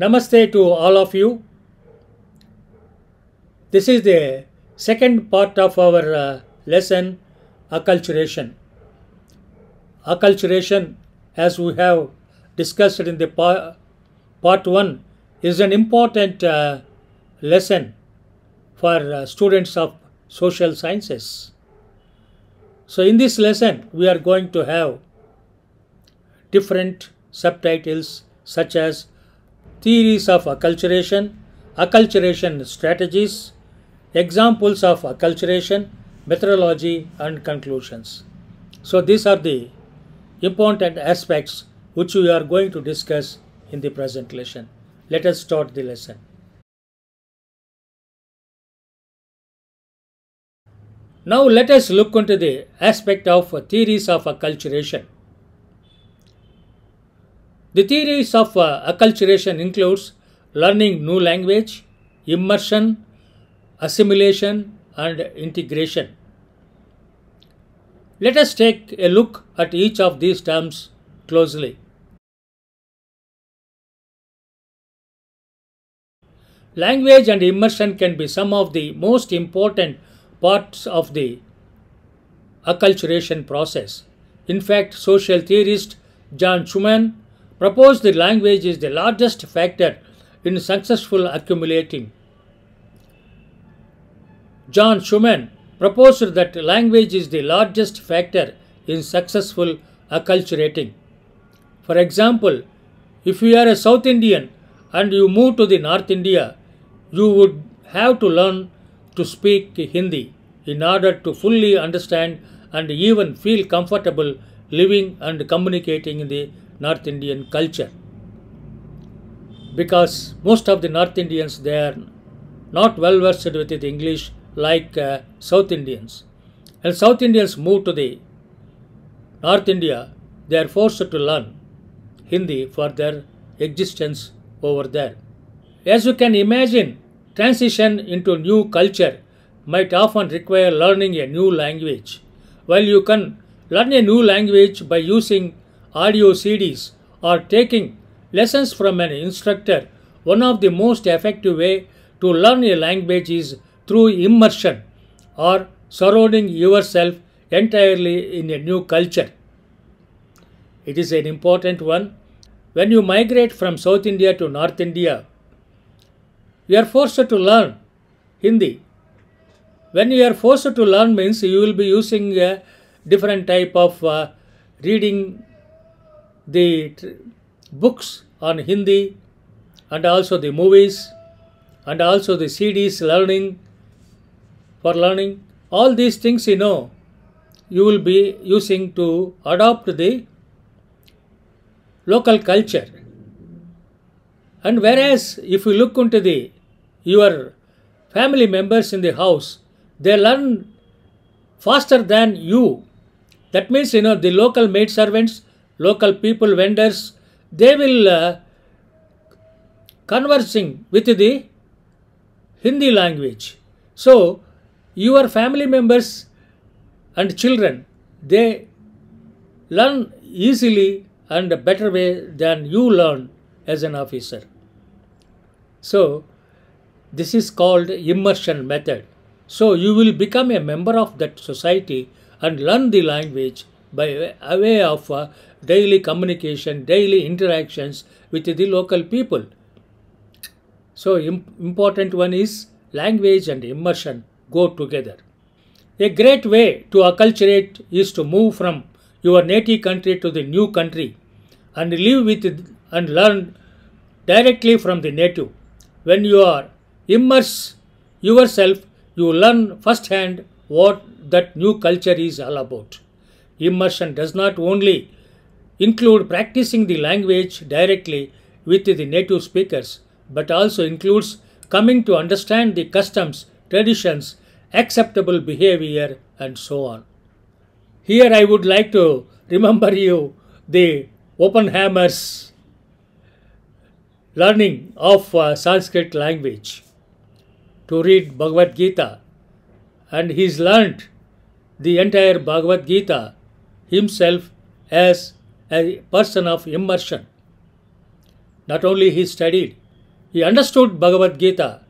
Namaste to all of you. This is the second part of our uh, lesson acculturation. Acculturation, as we have discussed in the part 1, is an important uh, lesson for uh, students of social sciences. So, in this lesson, we are going to have different subtitles such as theories of acculturation, acculturation strategies, examples of acculturation, methodology and conclusions. So these are the important aspects which we are going to discuss in the present lesson. Let us start the lesson. Now let us look into the aspect of theories of acculturation. The theories of uh, acculturation includes learning new language, immersion, assimilation and integration. Let us take a look at each of these terms closely. Language and immersion can be some of the most important parts of the acculturation process. In fact, social theorist John Schumann Propose the language is the largest factor in successful accumulating. John Schumann proposed that language is the largest factor in successful acculturating. For example, if you are a South Indian and you move to the North India, you would have to learn to speak Hindi in order to fully understand and even feel comfortable living and communicating in the North Indian culture because most of the North Indians they are not well versed with the English like uh, South Indians. And South Indians move to the North India, they are forced to learn Hindi for their existence over there. As you can imagine, transition into new culture might often require learning a new language. While you can learn a new language by using audio CDs or taking lessons from an instructor, one of the most effective way to learn a language is through immersion or surrounding yourself entirely in a new culture. It is an important one. When you migrate from South India to North India, you are forced to learn Hindi. When you are forced to learn means you will be using a different type of uh, reading the books on Hindi and also the movies and also the CDs learning for learning. All these things you know you will be using to adopt the local culture. And whereas if you look into the your family members in the house, they learn faster than you. That means you know the local maid servants local people, vendors, they will uh, conversing with the Hindi language. So, your family members and children, they learn easily and a better way than you learn as an officer. So, this is called immersion method. So, you will become a member of that society and learn the language by way of uh, daily communication, daily interactions with the local people. So, important one is language and immersion go together. A great way to acculturate is to move from your native country to the new country and live with and learn directly from the native. When you are immersed yourself, you learn firsthand what that new culture is all about. Immersion does not only include practicing the language directly with the native speakers, but also includes coming to understand the customs, traditions, acceptable behavior, and so on. Here I would like to remember you the Oppenheimer's learning of uh, Sanskrit language to read Bhagavad Gita and he's learned the entire Bhagavad Gita himself as a person of immersion. Not only he studied, he understood Bhagavad Gita.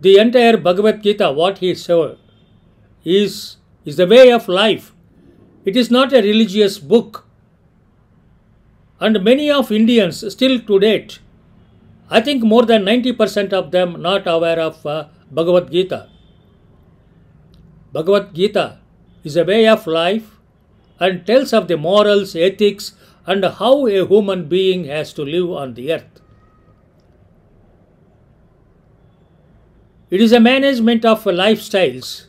The entire Bhagavad Gita, what he saw, is, is the way of life. It is not a religious book. And many of Indians still to date, I think more than 90% of them not aware of uh, Bhagavad Gita. Bhagavad Gita is a way of life and tells of the morals, ethics, and how a human being has to live on the earth. It is a management of lifestyles,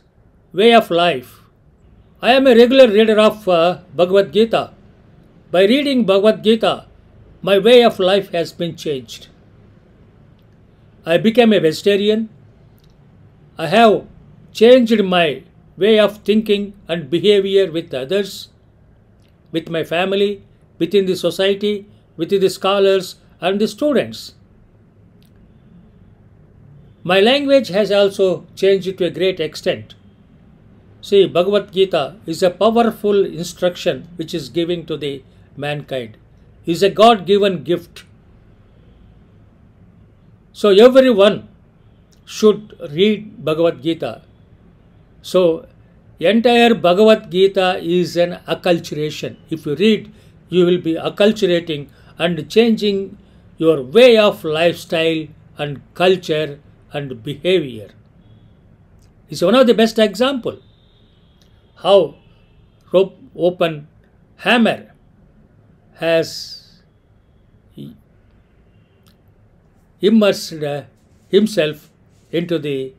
way of life. I am a regular reader of uh, Bhagavad Gita. By reading Bhagavad Gita, my way of life has been changed. I became a vegetarian. I have changed my way of thinking and behavior with others with my family, within the society, with the scholars and the students. My language has also changed to a great extent. See, Bhagavad Gita is a powerful instruction which is giving to the mankind. It is a God-given gift. So everyone should read Bhagavad Gita. So Entire Bhagavad Gita is an acculturation. If you read, you will be acculturating and changing your way of lifestyle and culture and behavior. It's one of the best example. How rope open hammer has immersed himself into the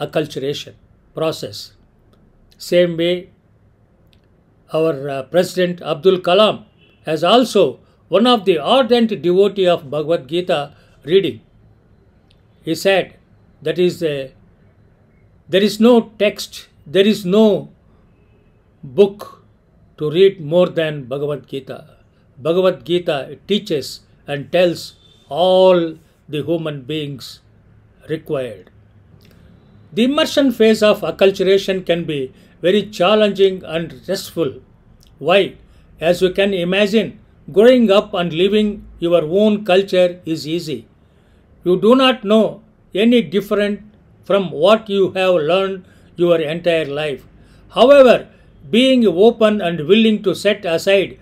acculturation process. Same way, our uh, President Abdul Kalam has also one of the ardent devotee of Bhagavad Gita reading. He said, that is, uh, there is no text, there is no book to read more than Bhagavad Gita. Bhagavad Gita teaches and tells all the human beings required. The immersion phase of acculturation can be very challenging and stressful. Why? As you can imagine, growing up and living your own culture is easy. You do not know any different from what you have learned your entire life. However, being open and willing to set aside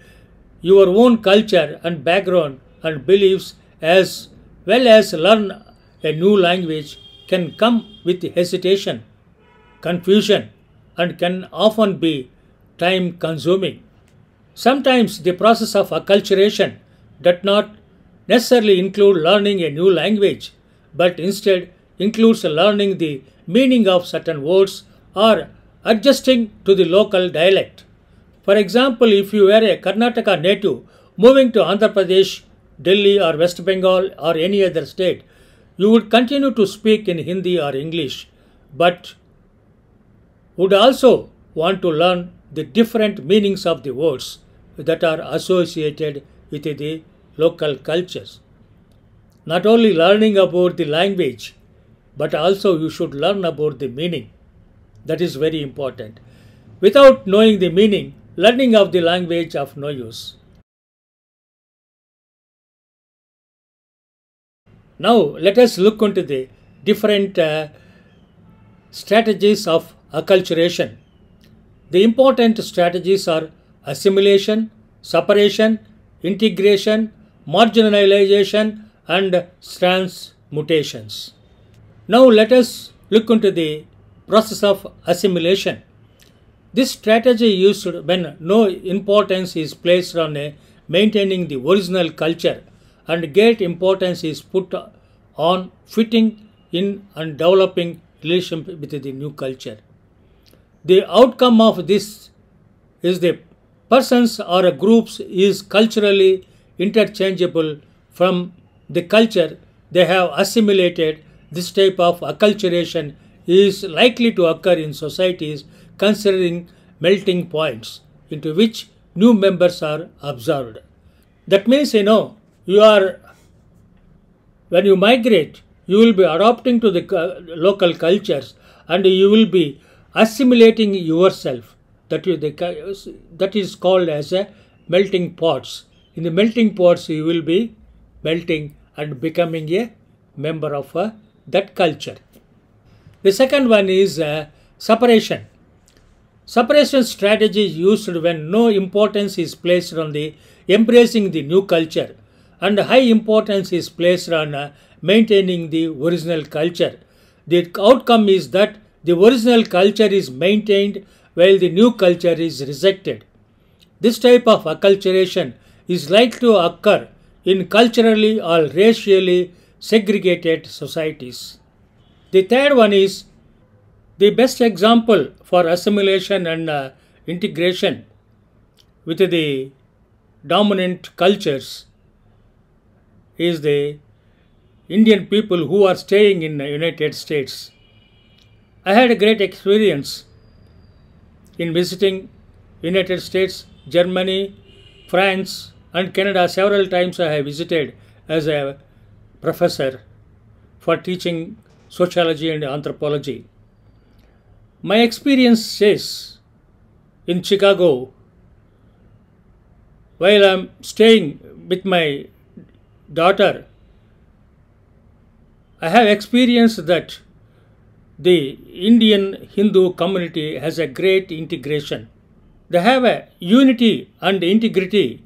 your own culture and background and beliefs as well as learn a new language can come with hesitation, confusion, and can often be time consuming. Sometimes the process of acculturation does not necessarily include learning a new language, but instead includes learning the meaning of certain words or adjusting to the local dialect. For example, if you were a Karnataka native moving to Andhra Pradesh, Delhi, or West Bengal, or any other state, you would continue to speak in Hindi or English, but would also want to learn the different meanings of the words that are associated with the local cultures. Not only learning about the language, but also you should learn about the meaning. That is very important. Without knowing the meaning, learning of the language of no use. Now let us look into the different uh, Strategies of acculturation. The important strategies are assimilation, separation, integration, marginalization, and transmutations. Now let us look into the process of assimilation. This strategy used when no importance is placed on maintaining the original culture and great importance is put on fitting in and developing relation with the new culture. The outcome of this is the persons or groups is culturally interchangeable from the culture they have assimilated. This type of acculturation is likely to occur in societies considering melting points into which new members are absorbed. That means, you know, you are, when you migrate, you will be adopting to the local cultures and you will be assimilating yourself the, that is called as a melting pots in the melting pots you will be melting and becoming a member of uh, that culture the second one is uh, separation separation strategy is used when no importance is placed on the embracing the new culture and high importance is placed on uh, maintaining the original culture. The outcome is that the original culture is maintained while the new culture is rejected. This type of acculturation is likely to occur in culturally or racially segregated societies. The third one is the best example for assimilation and uh, integration with the dominant cultures is the Indian people who are staying in the United States. I had a great experience in visiting United States, Germany, France and Canada several times I have visited as a professor for teaching sociology and anthropology. My experience says in Chicago, while I'm staying with my daughter, I have experienced that the Indian Hindu community has a great integration. They have a unity and integrity.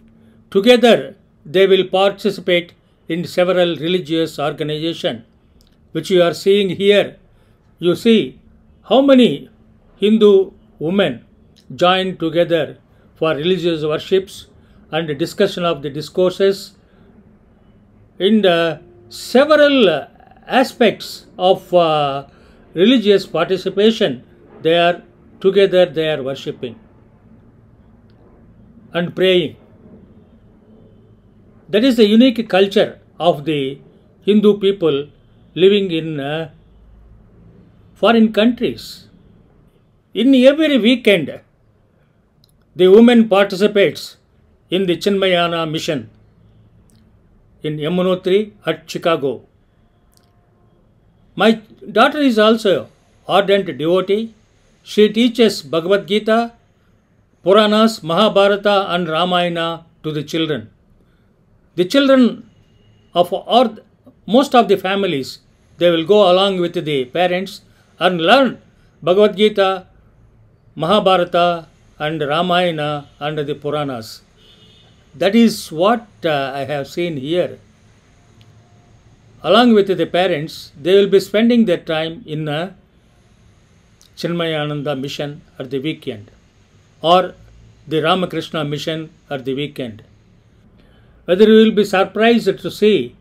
Together, they will participate in several religious organizations, which you are seeing here. You see how many Hindu women join together for religious worships and discussion of the discourses in the several aspects of uh, religious participation they are together they are worshipping and praying that is the unique culture of the hindu people living in uh, foreign countries in every weekend the woman participates in the chinmayana mission in Yamunotri oh at Chicago. My daughter is also ardent devotee. She teaches Bhagavad Gita, Puranas, Mahabharata, and Ramayana to the children. The children of most of the families they will go along with the parents and learn Bhagavad Gita, Mahabharata, and Ramayana and the Puranas. That is what uh, I have seen here. Along with the parents, they will be spending their time in a Chinmayananda mission at the weekend or the Ramakrishna mission at the weekend. Whether you will be surprised to see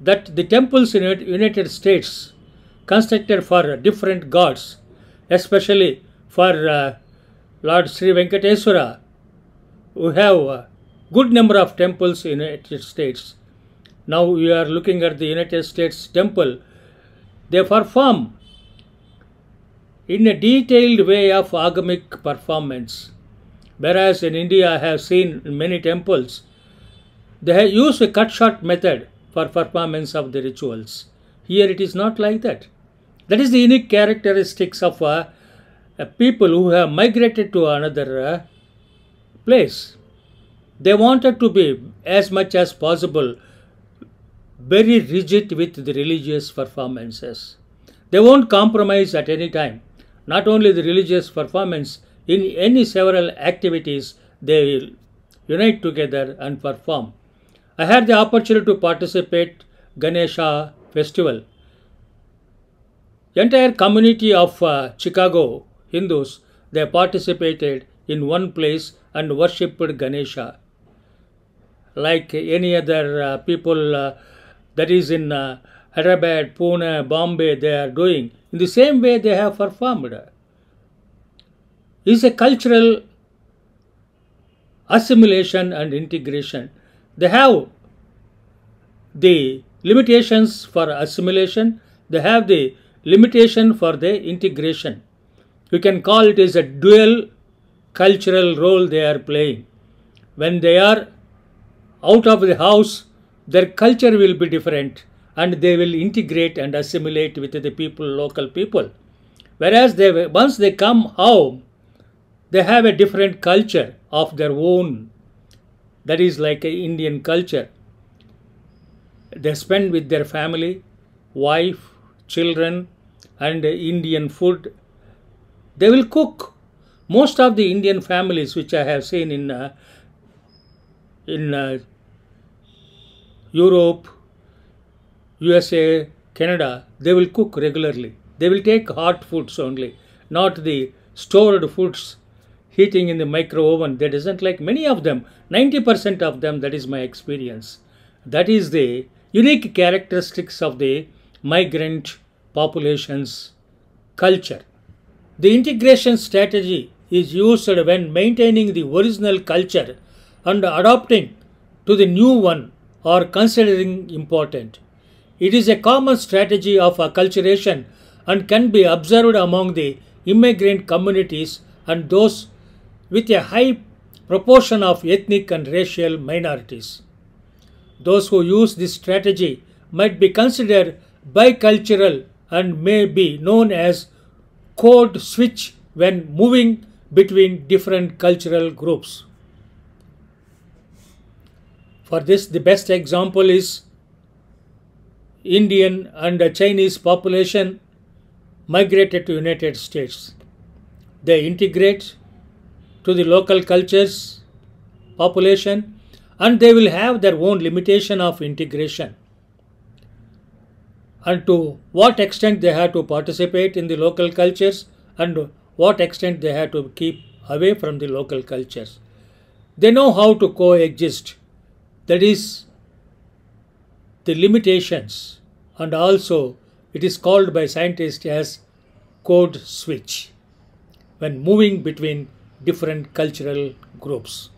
that the temples in United States constructed for different gods, especially for uh, Lord Sri Venkateswara, who have uh, good number of temples in United States. Now we are looking at the United States temple. They perform in a detailed way of agamic performance. Whereas in India I have seen many temples, they have used a cut short method for performance of the rituals. Here it is not like that. That is the unique characteristics of uh, uh, people who have migrated to another uh, place. They wanted to be, as much as possible, very rigid with the religious performances. They won't compromise at any time. Not only the religious performance, in any several activities they will unite together and perform. I had the opportunity to participate Ganesha festival. The entire community of uh, Chicago Hindus they participated in one place and worshipped Ganesha like any other uh, people uh, that is in Hyderabad, uh, Pune, Bombay, they are doing. In the same way they have performed. It is a cultural assimilation and integration. They have the limitations for assimilation, they have the limitation for the integration. You can call it as a dual cultural role they are playing. When they are out of the house, their culture will be different and they will integrate and assimilate with the people, local people. Whereas they, once they come home, they have a different culture of their own. That is like an Indian culture. They spend with their family, wife, children, and Indian food. They will cook. Most of the Indian families which I have seen in uh, in uh, Europe, USA, Canada, they will cook regularly. They will take hot foods only, not the stored foods heating in the micro oven. They doesn't like many of them, 90% of them, that is my experience. That is the unique characteristics of the migrant population's culture. The integration strategy is used when maintaining the original culture and adapting to the new one or considering important. It is a common strategy of acculturation and can be observed among the immigrant communities and those with a high proportion of ethnic and racial minorities. Those who use this strategy might be considered bicultural and may be known as code switch when moving between different cultural groups. For this, the best example is Indian and Chinese population migrated to United States. They integrate to the local cultures, population, and they will have their own limitation of integration and to what extent they have to participate in the local cultures and what extent they have to keep away from the local cultures. They know how to coexist that is the limitations, and also it is called by scientists as code switch when moving between different cultural groups.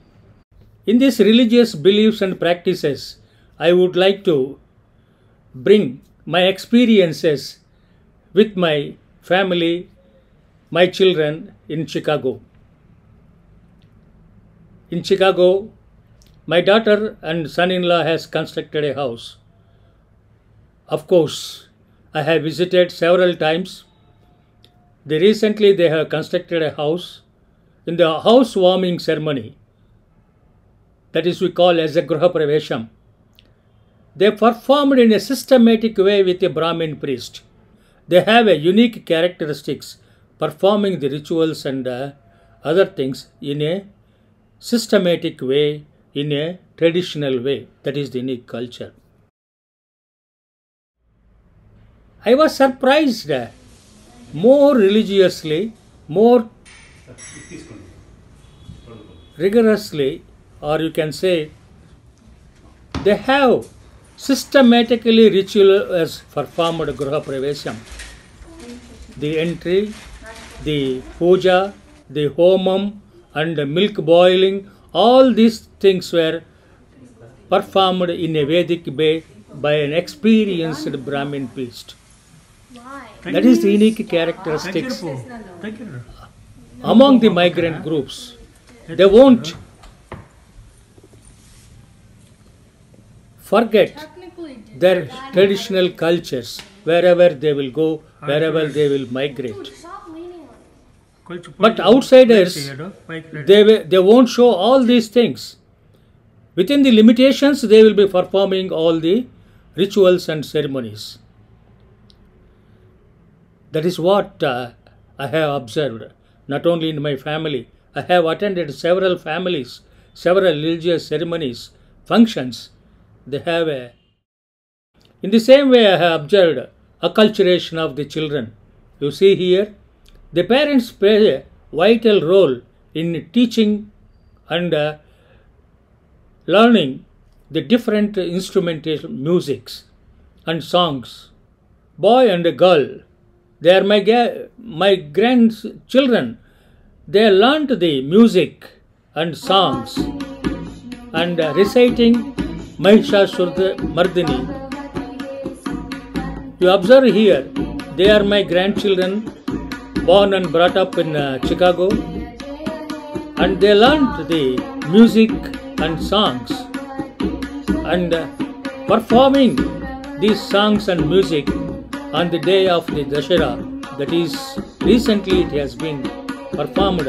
In these religious beliefs and practices, I would like to bring my experiences with my family, my children in Chicago. In Chicago, my daughter and son-in-law has constructed a house. Of course, I have visited several times. They recently they have constructed a house. In the house warming ceremony, that is we call as a Gruha Pravesham, they performed in a systematic way with a Brahmin priest. They have a unique characteristics performing the rituals and uh, other things in a systematic way in a traditional way, that is the Indic culture. I was surprised uh, more religiously, more rigorously, or you can say they have systematically rituals performed Gruha Pravesham. The entry, the puja, the homam, and the milk boiling all these things were performed in a Vedic way by an experienced Brahmin priest. That is the unique characteristics among the migrant groups. They won't forget their traditional cultures wherever they will go, wherever they will migrate. But outsiders, they, they won't show all these things. Within the limitations, they will be performing all the rituals and ceremonies. That is what uh, I have observed, not only in my family. I have attended several families, several religious ceremonies, functions. They have a. In the same way, I have observed acculturation of the children. You see here, the parents play a vital role in teaching and uh, learning the different instrumental musics and songs. Boy and a girl, they are my, ga- my grandchildren. They learned the music and songs and uh, reciting Mahishasura Mardini. You observe here, they are my grandchildren born and brought up in uh, Chicago, and they learned the music and songs. And uh, performing these songs and music on the day of the Dashera, that is, recently it has been performed,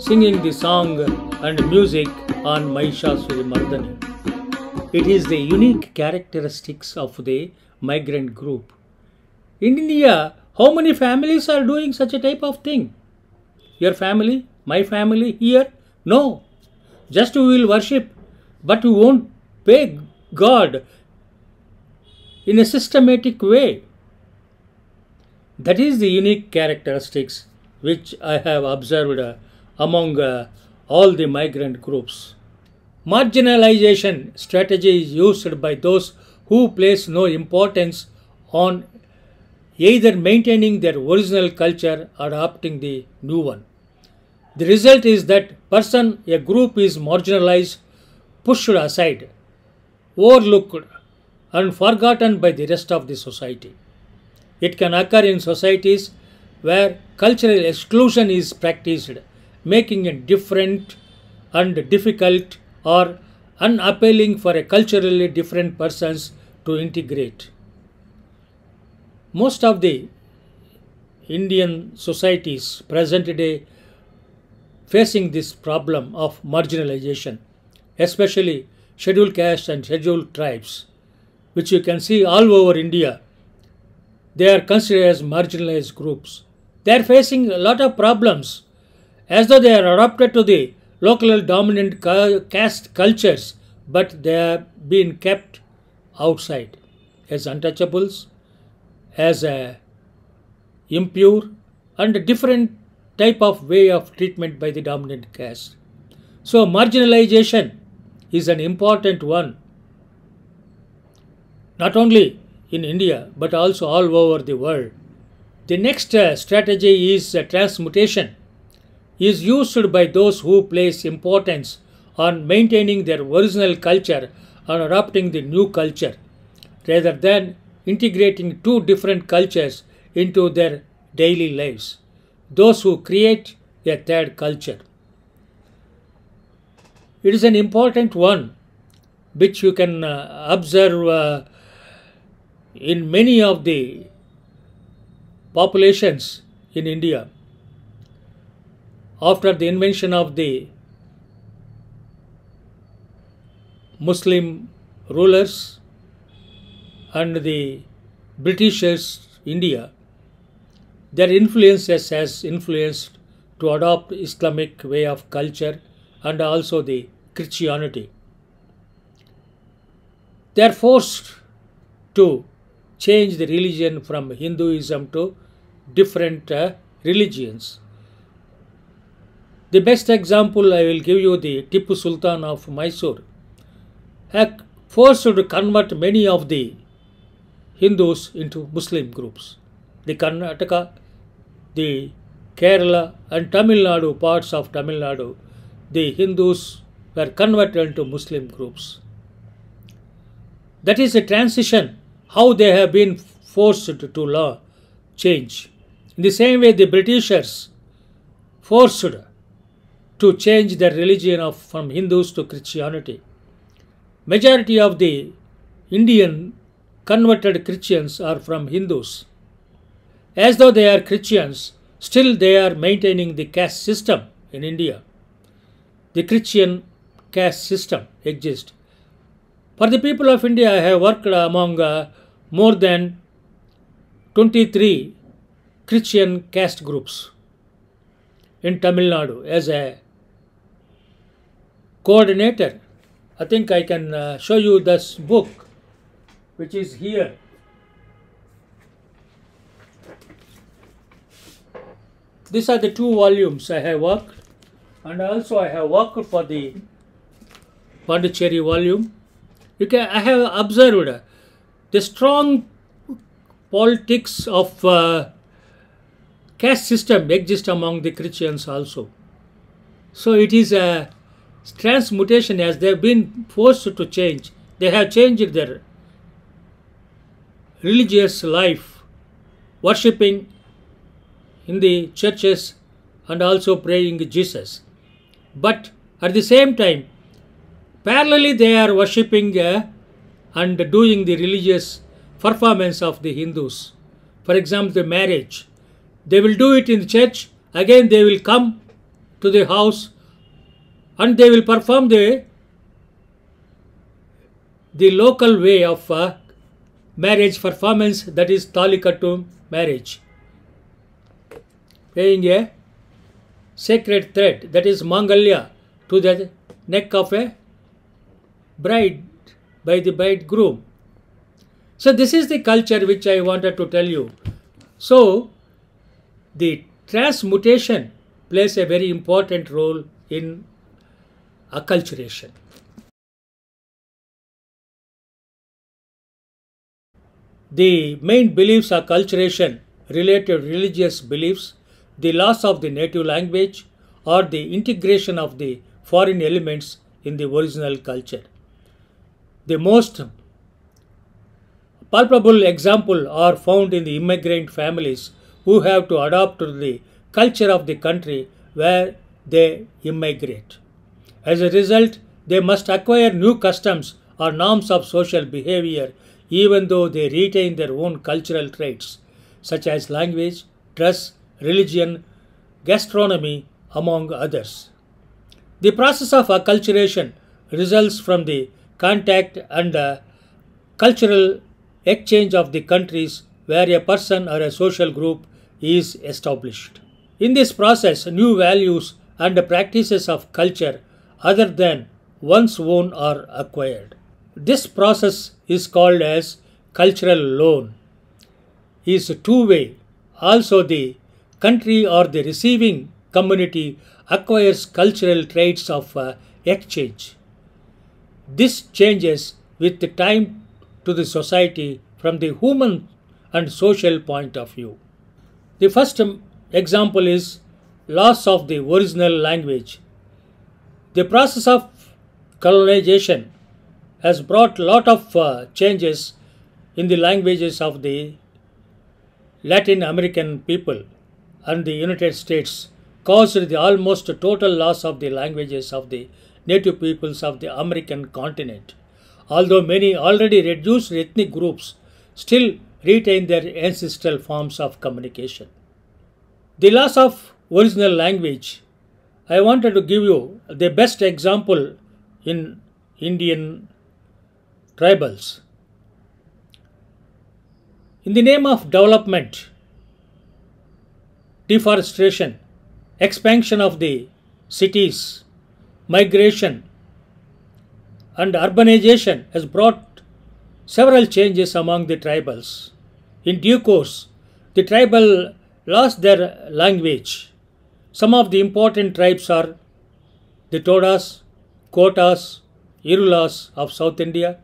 singing the song and music on Mahishasuri Mardani. It is the unique characteristics of the migrant group. In India, how many families are doing such a type of thing? Your family, my family, here? No. Just we will worship, but we won't pay God in a systematic way. That is the unique characteristics which I have observed among uh, all the migrant groups. Marginalization strategy is used by those who place no importance on either maintaining their original culture or adopting the new one. The result is that person, a group is marginalized, pushed aside, overlooked, and forgotten by the rest of the society. It can occur in societies where cultural exclusion is practiced, making it different and difficult or unappealing for a culturally different persons to integrate. Most of the Indian societies present today facing this problem of marginalization, especially scheduled castes and scheduled tribes, which you can see all over India. They are considered as marginalized groups. They are facing a lot of problems as though they are adopted to the local dominant caste cultures, but they are being kept outside as untouchables as a impure and different type of way of treatment by the dominant caste. So marginalization is an important one, not only in India but also all over the world. The next uh, strategy is uh, transmutation, is used by those who place importance on maintaining their original culture and adopting the new culture rather than integrating two different cultures into their daily lives, those who create a third culture. It is an important one which you can uh, observe uh, in many of the populations in India. After the invention of the Muslim rulers, under the Britishers India, their influences has influenced to adopt Islamic way of culture and also the Christianity. They are forced to change the religion from Hinduism to different uh, religions. The best example I will give you the Tipu Sultan of Mysore had forced to convert many of the Hindus into Muslim groups. The Karnataka, the Kerala and Tamil Nadu, parts of Tamil Nadu, the Hindus were converted into Muslim groups. That is a transition, how they have been forced to law change. In the same way, the Britishers forced to change their religion of, from Hindus to Christianity. Majority of the Indian converted Christians are from Hindus. As though they are Christians, still they are maintaining the caste system in India. The Christian caste system exists. For the people of India, I have worked among uh, more than 23 Christian caste groups in Tamil Nadu as a coordinator. I think I can uh, show you this book which is here. These are the two volumes I have worked and also I have worked for the Pondicherry volume. You can, I have observed the strong politics of uh, caste system exist among the Christians also. So it is a transmutation as they have been forced to change. They have changed their religious life, worshipping in the churches and also praying Jesus. But at the same time, parallelly they are worshipping uh, and doing the religious performance of the Hindus. For example, the marriage. They will do it in the church, again they will come to the house and they will perform the, the local way of uh, marriage performance that is talikattu marriage. Playing a sacred thread that is mangalya to the neck of a bride by the bridegroom. So this is the culture which I wanted to tell you. So the transmutation plays a very important role in acculturation. The main beliefs are culturation related religious beliefs, the loss of the native language, or the integration of the foreign elements in the original culture. The most palpable example are found in the immigrant families who have to adapt to the culture of the country where they immigrate. As a result, they must acquire new customs or norms of social behavior even though they retain their own cultural traits, such as language, dress, religion, gastronomy, among others. The process of acculturation results from the contact and cultural exchange of the countries where a person or a social group is established. In this process, new values and practices of culture other than one's own are acquired. This process is called as cultural loan. Is two way. Also, the country or the receiving community acquires cultural traits of uh, exchange. This changes with the time to the society from the human and social point of view. The first um, example is loss of the original language. The process of colonization has brought lot of uh, changes in the languages of the Latin American people and the United States caused the almost total loss of the languages of the native peoples of the American continent. Although many already reduced ethnic groups still retain their ancestral forms of communication. The loss of original language, I wanted to give you the best example in Indian tribals. In the name of development, deforestation, expansion of the cities, migration, and urbanization has brought several changes among the tribals. In due course, the tribal lost their language. Some of the important tribes are the Todas, Kotas, Irulas of South India,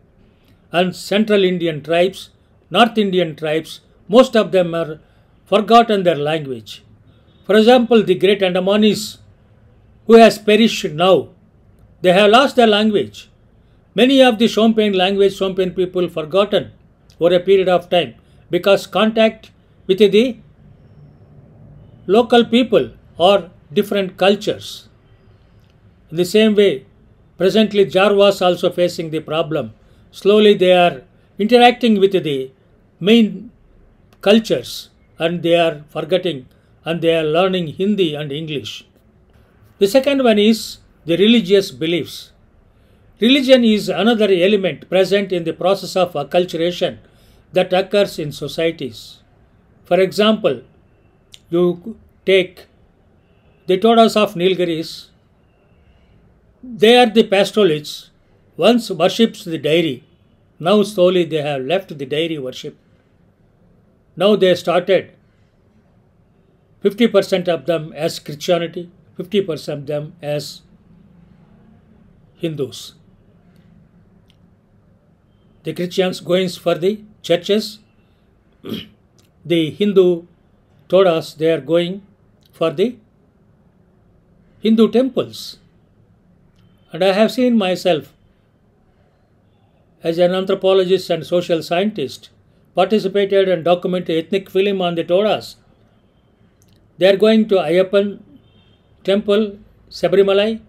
and Central Indian tribes, North Indian tribes, most of them are forgotten their language. For example, the great Andamanese, who has perished now, they have lost their language. Many of the Shompian language, Shompian people forgotten over a period of time because contact with the local people or different cultures. In the same way, presently Jarwas also facing the problem slowly they are interacting with the main cultures and they are forgetting and they are learning Hindi and English. The second one is the religious beliefs. Religion is another element present in the process of acculturation that occurs in societies. For example, you take the Todas of Nilgiris, they are the pastoralists once worships the dairy. Now slowly they have left the dairy worship. Now they started 50% of them as Christianity, 50% of them as Hindus. The Christians going for the churches. the Hindu told us they are going for the Hindu temples. And I have seen myself as an anthropologist and social scientist, participated and documented ethnic film on the Torahs. They are going to Ayappan temple, Sabrimalai,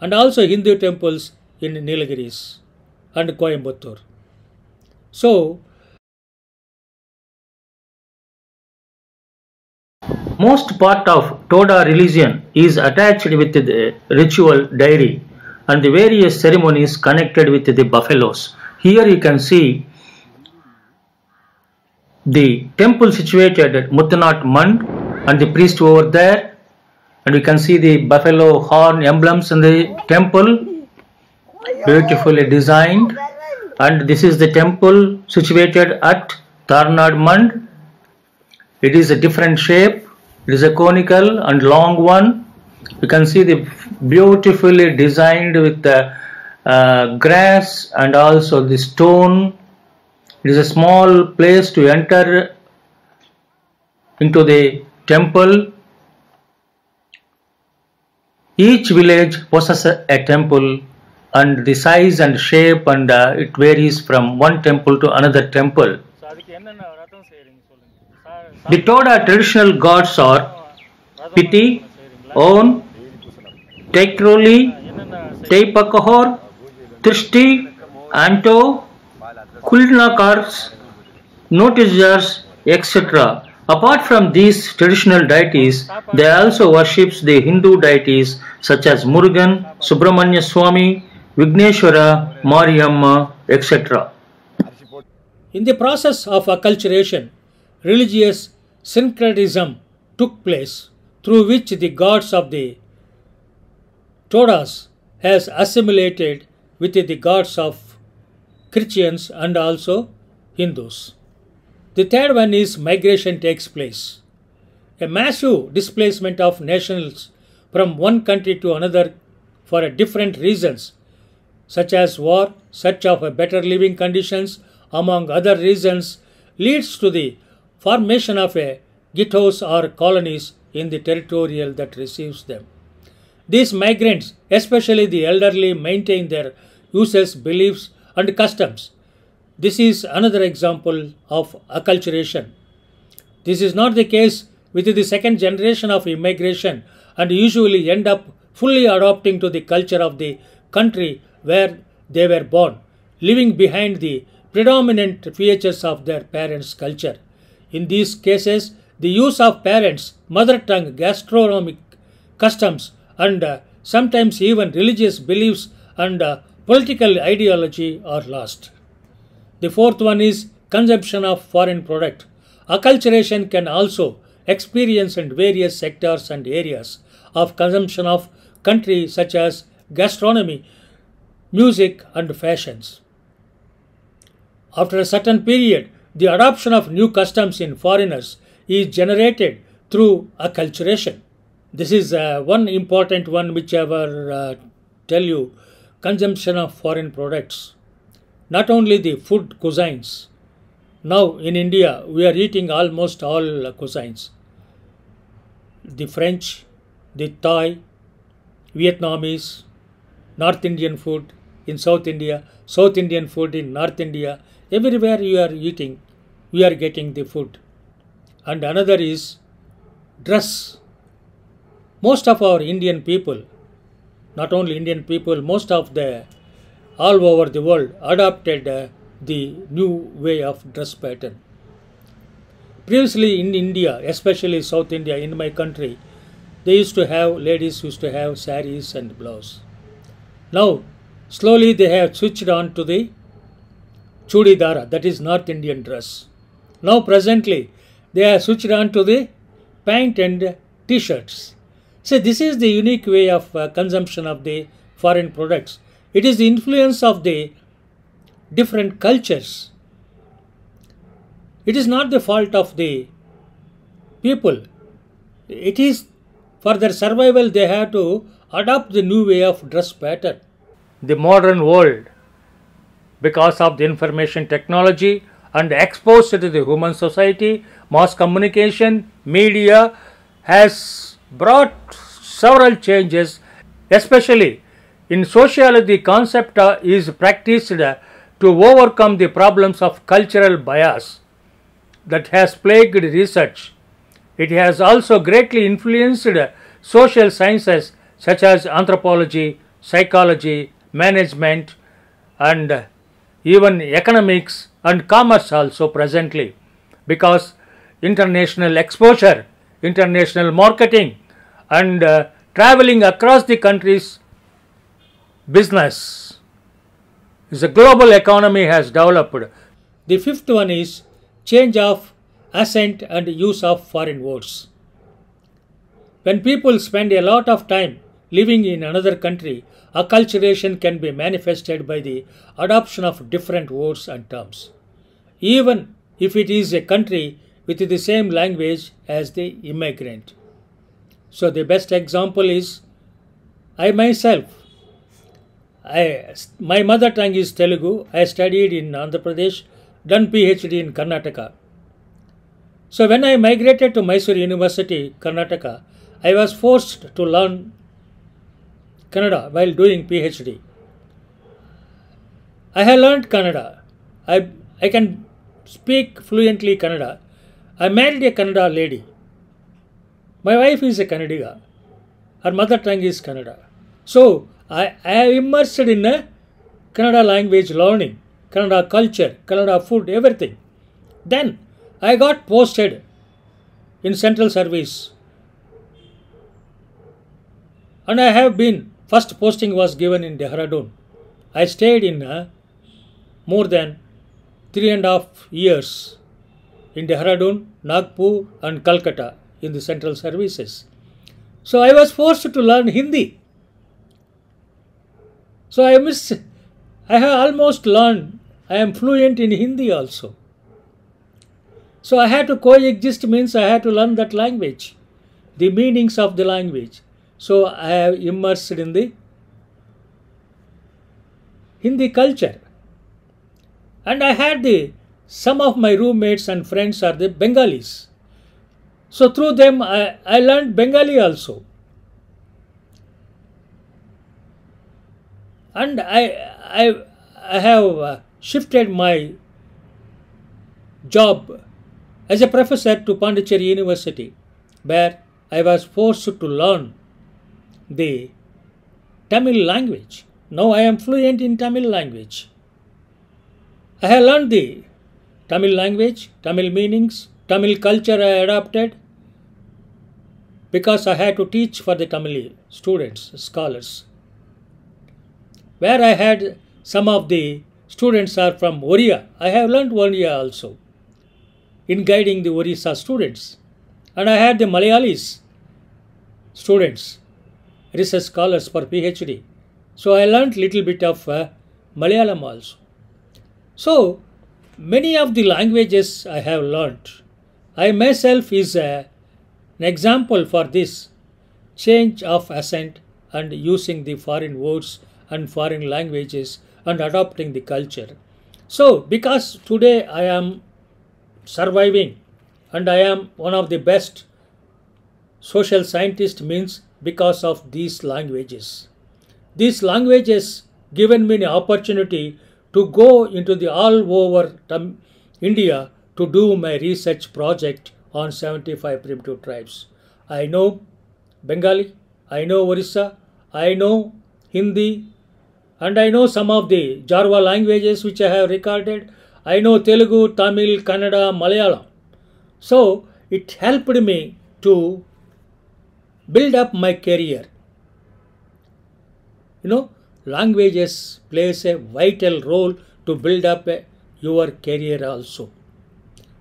and also Hindu temples in Nilgiris and Coimbatore. So, most part of Toda religion is attached with the ritual diary and the various ceremonies connected with the buffaloes here you can see the temple situated at Muttanat Mand and the priest over there and we can see the buffalo horn emblems in the temple beautifully designed and this is the temple situated at Tarnad Mand it is a different shape it is a conical and long one you can see the beautifully designed with the uh, grass and also the stone it is a small place to enter into the temple each village possesses a temple and the size and shape and uh, it varies from one temple to another temple the Toda traditional gods are Piti, On, Tekroli, Teipakohor, Christie, Anto, Kulnakars, Notisers, etc. Apart from these traditional deities, they also worship the Hindu deities such as Murugan, Subramanya Swami, Vigneshwara, Mariamma, etc. In the process of acculturation, religious syncretism took place through which the gods of the Todas has assimilated with the gods of Christians and also Hindus. The third one is migration takes place. A massive displacement of nationals from one country to another for different reasons, such as war, search of better living conditions, among other reasons, leads to the formation of a ghettos or colonies in the territorial that receives them. These migrants, especially the elderly, maintain their uses, beliefs, and customs. This is another example of acculturation. This is not the case with the second generation of immigration and usually end up fully adopting to the culture of the country where they were born, leaving behind the predominant features of their parents' culture. In these cases, the use of parents, mother tongue, gastronomic customs, and uh, sometimes even religious beliefs and uh, political ideology are lost. The fourth one is consumption of foreign product. Acculturation can also experience in various sectors and areas of consumption of country such as gastronomy, music and fashions. After a certain period, the adoption of new customs in foreigners is generated through acculturation. This is uh, one important one which I will uh, tell you consumption of foreign products. Not only the food cuisines, now in India we are eating almost all cuisines the French, the Thai, Vietnamese, North Indian food in South India, South Indian food in North India. Everywhere you are eating, we are getting the food. And another is dress. Most of our Indian people not only Indian people, most of the all over the world adopted uh, the new way of dress pattern. Previously in India, especially South India, in my country, they used to have, ladies used to have saris and blouse. Now, slowly they have switched on to the chudidara, that is North Indian dress. Now, presently, they have switched on to the pant and t-shirts. So this is the unique way of uh, consumption of the foreign products. It is the influence of the different cultures. It is not the fault of the people. It is for their survival they have to adopt the new way of dress pattern. The modern world, because of the information technology and exposed to the human society, mass communication, media has brought several changes, especially in sociology, concept uh, is practiced uh, to overcome the problems of cultural bias that has plagued research. It has also greatly influenced social sciences such as anthropology, psychology, management, and uh, even economics and commerce also presently because international exposure international marketing and uh, traveling across the countries business. The global economy has developed. The fifth one is change of accent and use of foreign words. When people spend a lot of time living in another country, acculturation can be manifested by the adoption of different words and terms. Even if it is a country with the same language as the immigrant. So the best example is I myself. I, my mother tongue is Telugu. I studied in Andhra Pradesh, done PhD in Karnataka. So when I migrated to Mysore University, Karnataka, I was forced to learn Kannada while doing PhD. I have learned Kannada. I, I can speak fluently Kannada. I married a Kannada lady. My wife is a Kannadiga. Her mother tongue is Kannada. So I, I am immersed in a Kannada language learning, Kannada culture, Kannada food, everything. Then I got posted in Central Service. And I have been, first posting was given in Dehradun. I stayed in uh, more than three and a half years in Dehradun, Nagpur, and Calcutta in the central services. So I was forced to learn Hindi. So I miss, I have almost learned, I am fluent in Hindi also. So I had to coexist means I had to learn that language, the meanings of the language. So I have immersed in the Hindi culture. And I had the some of my roommates and friends are the Bengalis. So through them, I, I learned Bengali also. And I, I, I have uh, shifted my job as a professor to Pondicherry University, where I was forced to learn the Tamil language. Now I am fluent in Tamil language. I have learned the Tamil language, Tamil meanings, Tamil culture I adopted because I had to teach for the Tamil students, scholars. Where I had some of the students are from Oriya. I have learned Oriya also in guiding the Orissa students. And I had the Malayalis students, research scholars for PhD. So I learned little bit of uh, Malayalam also. So Many of the languages I have learnt. I myself is a, an example for this change of accent and using the foreign words and foreign languages and adopting the culture. So, because today I am surviving and I am one of the best social scientist means because of these languages. These languages given me an opportunity to go into the all over India to do my research project on 75 primitive tribes. I know Bengali, I know Orissa, I know Hindi, and I know some of the Jarwa languages which I have recorded. I know Telugu, Tamil, Kannada, Malayalam. So it helped me to build up my career. You know, languages plays a vital role to build up a, your career also.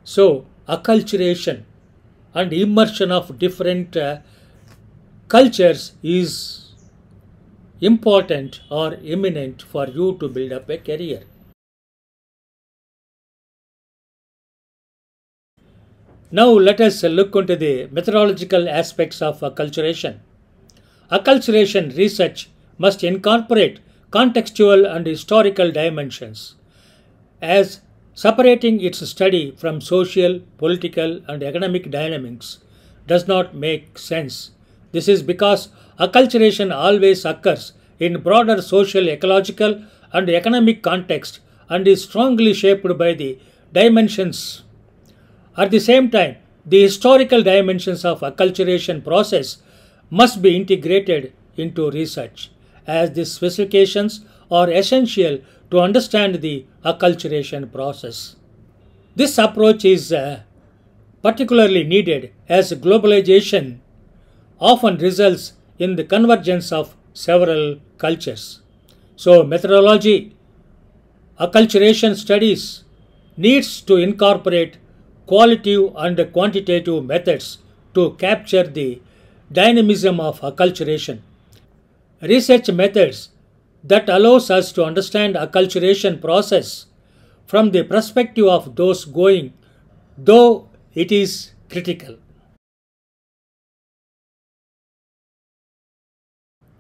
So, acculturation and immersion of different uh, cultures is important or imminent for you to build up a career. Now let us look into the methodological aspects of acculturation. Acculturation research must incorporate contextual and historical dimensions as separating its study from social, political, and economic dynamics does not make sense. This is because acculturation always occurs in broader social, ecological, and economic context and is strongly shaped by the dimensions. At the same time, the historical dimensions of acculturation process must be integrated into research as these specifications are essential to understand the acculturation process. This approach is uh, particularly needed as globalization often results in the convergence of several cultures. So methodology, acculturation studies needs to incorporate qualitative and quantitative methods to capture the dynamism of acculturation research methods that allows us to understand acculturation process from the perspective of those going, though it is critical.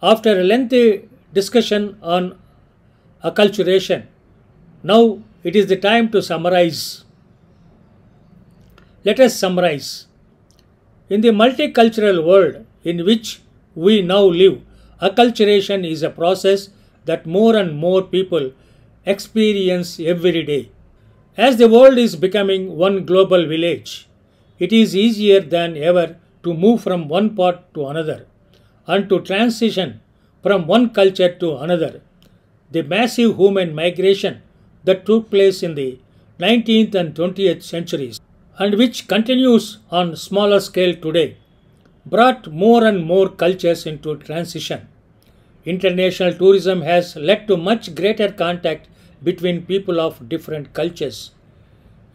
After a lengthy discussion on acculturation, now it is the time to summarize. Let us summarize. In the multicultural world in which we now live, Acculturation is a process that more and more people experience every day. As the world is becoming one global village, it is easier than ever to move from one part to another and to transition from one culture to another. The massive human migration that took place in the 19th and 20th centuries and which continues on smaller scale today brought more and more cultures into transition. International tourism has led to much greater contact between people of different cultures.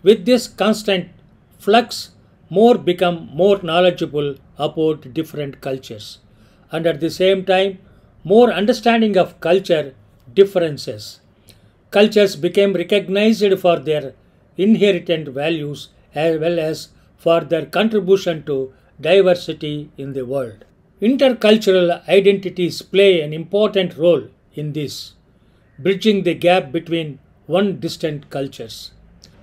With this constant flux, more become more knowledgeable about different cultures, and at the same time, more understanding of culture differences. Cultures became recognized for their inherent values as well as for their contribution to diversity in the world. Intercultural identities play an important role in this, bridging the gap between one distant cultures.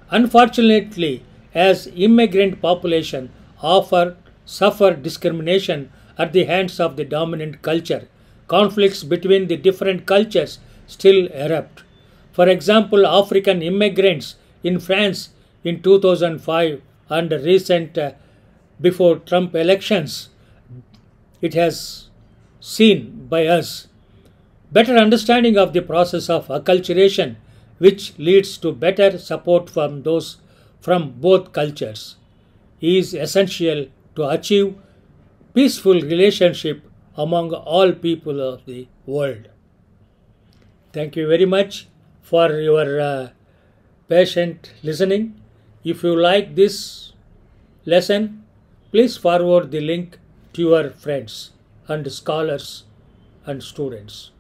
Unfortunately, as immigrant population offer suffer discrimination at the hands of the dominant culture, conflicts between the different cultures still erupt. For example, African immigrants in France in 2005 and recent uh, before Trump elections, it has seen by us. Better understanding of the process of acculturation, which leads to better support from those from both cultures, is essential to achieve peaceful relationship among all people of the world. Thank you very much for your uh, patient listening. If you like this lesson, Please forward the link to your friends and scholars and students.